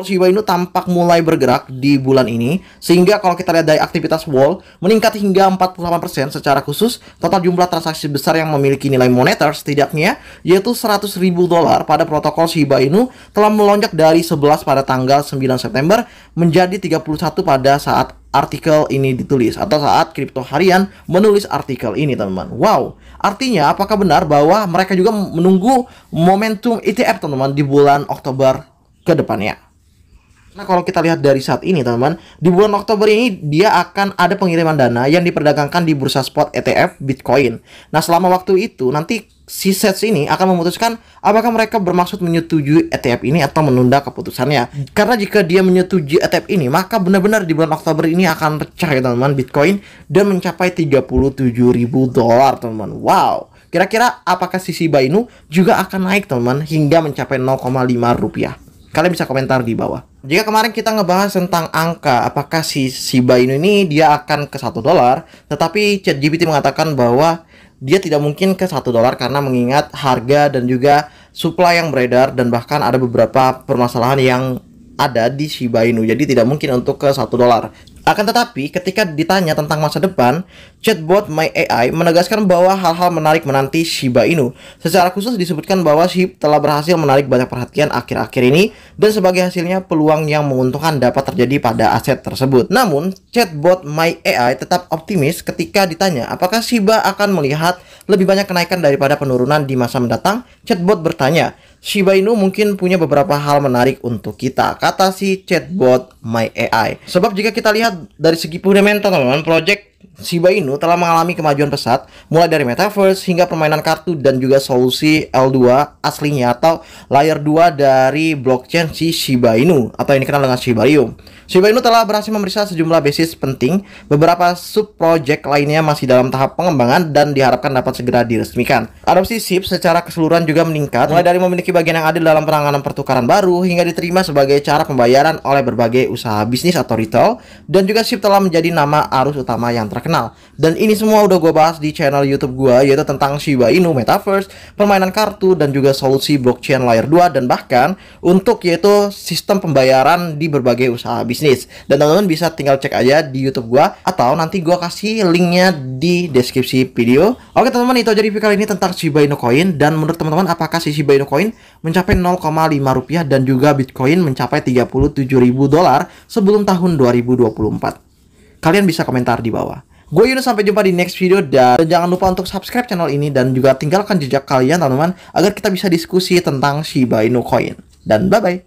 Kalau Shiba Inu tampak mulai bergerak di bulan ini, sehingga kalau kita lihat dari aktivitas wall, meningkat hingga 48% secara khusus, total jumlah transaksi besar yang memiliki nilai moneter setidaknya, yaitu 100 ribu dolar pada protokol Shiba Inu, telah melonjak dari 11 pada tanggal 9 September menjadi 31 pada saat artikel ini ditulis atau saat kripto harian menulis artikel ini teman-teman. Wow, artinya apakah benar bahwa mereka juga menunggu momentum ETF teman-teman di bulan Oktober ke depannya? Nah, kalau kita lihat dari saat ini, teman-teman, di bulan Oktober ini dia akan ada pengiriman dana yang diperdagangkan di bursa spot ETF Bitcoin. Nah, selama waktu itu nanti si sets ini akan memutuskan apakah mereka bermaksud menyetujui ETF ini atau menunda keputusannya. Karena jika dia menyetujui ETF ini, maka benar-benar di bulan Oktober ini akan pecah ya teman-teman Bitcoin dan mencapai 37.000 dolar, teman-teman. Wow. Kira-kira apakah sisi Bainu juga akan naik, teman-teman, hingga mencapai 0,5 rupiah kalian bisa komentar di bawah. Jika kemarin kita ngebahas tentang angka, apakah si Shiba Inu ini dia akan ke satu dolar, tetapi ChatGPT mengatakan bahwa dia tidak mungkin ke satu dolar karena mengingat harga dan juga supply yang beredar dan bahkan ada beberapa permasalahan yang ada di Shiba Inu. Jadi tidak mungkin untuk ke satu dolar. Akan tetapi, ketika ditanya tentang masa depan, chatbot My AI menegaskan bahwa hal-hal menarik menanti Shiba Inu. Secara khusus disebutkan bahwa SHIB telah berhasil menarik banyak perhatian akhir-akhir ini dan sebagai hasilnya peluang yang menguntungkan dapat terjadi pada aset tersebut. Namun, chatbot My AI tetap optimis ketika ditanya apakah Shiba akan melihat lebih banyak kenaikan daripada penurunan di masa mendatang. Chatbot bertanya, Shiba Inu mungkin punya beberapa hal menarik untuk kita, kata si chatbot My AI. Sebab jika kita lihat dari segi fundamental, teman-teman, project Shiba Inu telah mengalami kemajuan pesat, mulai dari metaverse hingga permainan kartu dan juga solusi L2 aslinya atau layer 2 dari blockchain si Shiba Inu atau yang dikenal dengan Shibarium. Shiba Inu telah berhasil memeriksa sejumlah basis penting, beberapa sub-project lainnya masih dalam tahap pengembangan dan diharapkan dapat segera diresmikan. Adopsi SIP secara keseluruhan juga meningkat, mulai dari memiliki bagian yang adil dalam penanganan pertukaran baru hingga diterima sebagai cara pembayaran oleh berbagai usaha bisnis atau retail dan juga SIP telah menjadi nama arus utama yang terkenal. Dan ini semua udah gue bahas di channel YouTube gue, yaitu tentang Shiba Inu Metaverse, permainan kartu, dan juga solusi blockchain layer 2, dan bahkan untuk yaitu sistem pembayaran di berbagai usaha bisnis. Dan teman-teman bisa tinggal cek aja di YouTube gue, atau nanti gue kasih linknya di deskripsi video. Oke teman-teman, itu aja review kali ini tentang Shiba Inu Coin, dan menurut teman-teman apakah si Shiba Inu Coin mencapai 0,5 rupiah dan juga Bitcoin mencapai 37.000 dolar sebelum tahun 2024 kalian bisa komentar di bawah. Gue Yunus sampai jumpa di next video dan jangan lupa untuk subscribe channel ini dan juga tinggalkan jejak kalian teman-teman agar kita bisa diskusi tentang Shiba Inu Coin. Dan bye-bye!